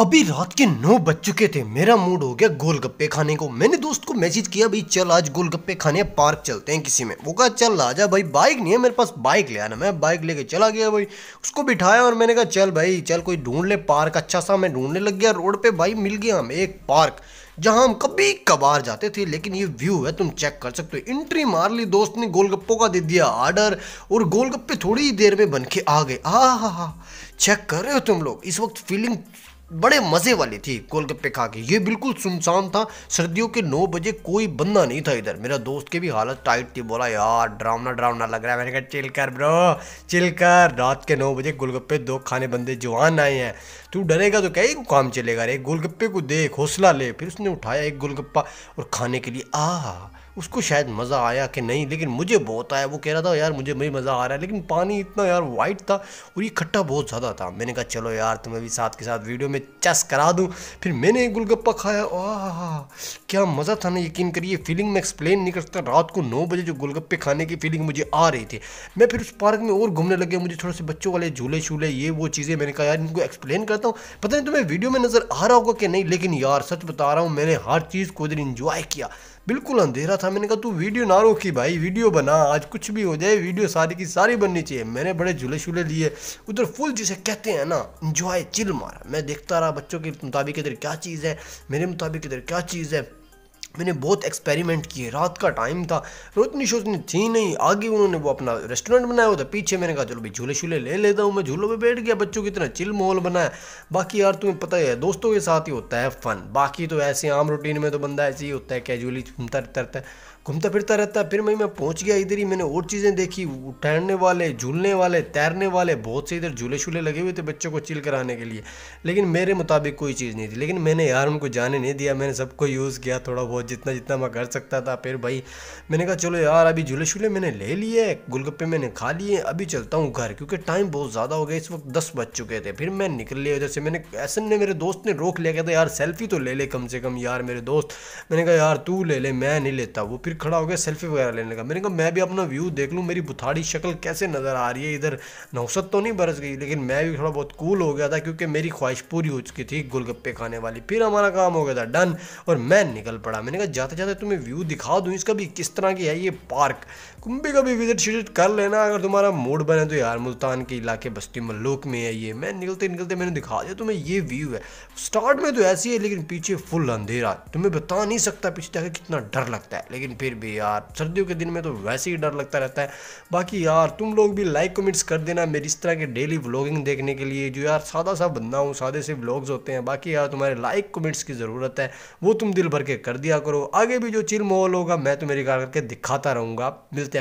अभी रात के नौ बज चुके थे मेरा मूड हो गया गोलगप्पे खाने को मैंने दोस्त को मैसेज किया भाई चल आज गोलगप्पे खाने पार्क चलते हैं किसी में वो कहा चल आ जा भाई बाइक नहीं है मेरे पास बाइक ले आना मैं बाइक लेके चला गया भाई उसको बिठाया और मैंने कहा चल भाई चल कोई ढूंढ ले पार्क अच्छा सा मैं ढूंढने लग गया रोड पर भाई मिल गया हम एक पार्क जहाँ हम कभी कभार जाते थे लेकिन ये व्यू है तुम चेक कर सकते हो एंट्री मार ली दोस्त ने गोलगप्पों का दे दिया आर्डर और गोलगप्पे थोड़ी ही देर में बन के आ गए आ हा हा चेक कर रहे हो तुम लोग इस वक्त फीलिंग बड़े मज़े वाली थी गोलगप्पे खा के ये बिल्कुल सुनसान था सर्दियों के नौ बजे कोई बंदा नहीं था इधर मेरा दोस्त की भी हालत टाइट थी बोला यार डरावना ड्रामना लग रहा है मैंने कहा चिल कर ब्रो चिल कर रात के नौ बजे गोलगप्पे दो खाने बंदे जवान आए हैं तू डरेगा तो क्या काम चलेगा रे गोलगप्पे को देख हौसला ले फिर उसने उठाया एक गोलगप्पा और खाने के लिए आ उसको शायद मज़ा आया कि नहीं लेकिन मुझे बहुत आया वो कह रहा था यार मुझे भी मज़ा आ रहा है लेकिन पानी इतना यार वाइट था और ये खट्टा बहुत ज़्यादा था मैंने कहा चलो यार तुम्हें भी साथ के साथ वीडियो में चस करा दूँ फिर मैंने गुलगप्पा खाया वाह क्या मज़ा था ना यकीन करिए फीलिंग मैं एक्सप्लेन नहीं कर सकता रात को नौ बजे जो गोलगप्पे खाने की फीलिंग मुझे आ रही थी मैं फिर उस पार्क में और घूमने लगे मुझे थोड़े से बच्चों वाले झूले छूले ये वो चीज़ें मैंने कहा यार इनको एक्सप्लेन करता हूँ पता नहीं तुम्हें वीडियो में नज़र आ रहा होगा कि नहीं लेकिन यार सच बता रहा हूँ मैंने हर चीज़ को इधर इंजॉय किया बिल्कुल अंधेरा था मैंने कहा तू वीडियो ना रोकी भाई वीडियो बना आज कुछ भी हो जाए वीडियो सारी की सारी बननी चाहिए मैंने बड़े झूले झूले लिए उधर फुल जिसे कहते हैं ना इंजॉय चिल मारा मैं देखता रहा बच्चों के मुताबिक इधर क्या चीज़ है मेरे मुताबिक इधर क्या चीज़ है मैंने बहुत एक्सपेरिमेंट किए रात का टाइम था रोतनी शोतनी थी नहीं आगे उन्होंने वो अपना रेस्टोरेंट बनाया हुआ था पीछे मैंने कहा चलो भाई झूले झूले ले लेता हूँ मैं झूलों पे बैठ गया बच्चों की इतना चिल माहौल बनाया बाकी यार तुम्हें पता ही है दोस्तों के साथ ही होता है फ़न बाकी तो ऐसे आम रूटीन में तो बंदा ऐसे ही होता है कैजुअली घूमता रहता है घूमता फिरता रहता फिर मैं मैं पहुंच गया इधर ही मैंने और चीज़ें देखी ठहरने वाले झूलने वाले तैरने वाले बहुत से इधर झूले छूले लगे हुए थे बच्चों को चिल कराने के लिए लेकिन मेरे मुताबिक कोई चीज़ नहीं थी लेकिन मैंने यार उनको जाने नहीं दिया मैंने सबको यूज़ किया थोड़ा बहुत जितना जितना मैं कर सकता था फिर भाई मैंने कहा चलो यार अभी झूले छूले मैंने ले लिए गोलगप्पे मैंने खा लिए अभी चलता हूँ घर क्योंकि टाइम बहुत ज़्यादा हो गया इस वक्त दस बज चुके थे फिर मैं निकल लिया उधर से मैंने ऐसे ने मेरे दोस्त ने रोक लिया कहता यार सेल्फी तो ले ले कम से कम यार मेरे दोस्त मैंने कहा यार तू ले ले मैं नहीं लेता वो फिर खड़ा हो गया सेल्फी वगैरह लेने लगा मैंने कहा मैं भी अपना व्यू देख लूँ मेरी बुथाड़ी शक्ल कैसे नज़र आ रही है इधर नौसत तो नहीं बरस गई लेकिन मैं भी थोड़ा बहुत कूल हो गया था क्योंकि मेरी ख्वाहिश पूरी हो चुकी थी गोलगप्पे खाने वाली फिर हमारा काम हो गया था डन और मैं निकल पड़ा मैंने कहा जाते जाते तुम्हें व्यू दिखा दूँ इसका भी किस तरह की है ये पार्क तुम भी कभी विजिट शिजिट कर लेना अगर तुम्हारा मूड बने तो यार मुल्तान के इलाके बस्ती मल्लूक में है ये मैं निकलते निकलते मैंने दिखा दिया तुम्हें ये व्यू है स्टार्ट में तो ऐसी है लेकिन पीछे फुल अंधेरा तुम्हें बता नहीं सकता पीछे जाकर कितना डर लगता है लेकिन फिर फिर भी यार सर्दियों के दिन में तो वैसे ही डर लगता रहता है बाकी यार तुम लोग भी लाइक कमेंट्स कर देना मेरी इस तरह के डेली व्लॉगिंग देखने के लिए जो यार सादा सा बंदा हूँ सादे से व्लॉग्स होते हैं बाकी यार तुम्हारे लाइक कमेंट्स की ज़रूरत है वो तुम दिल भर के कर दिया करो आगे भी जो चिल माहौल होगा मैं तुम्हें रिकॉर्ड करके दिखाता रहूँगा मिलते हैं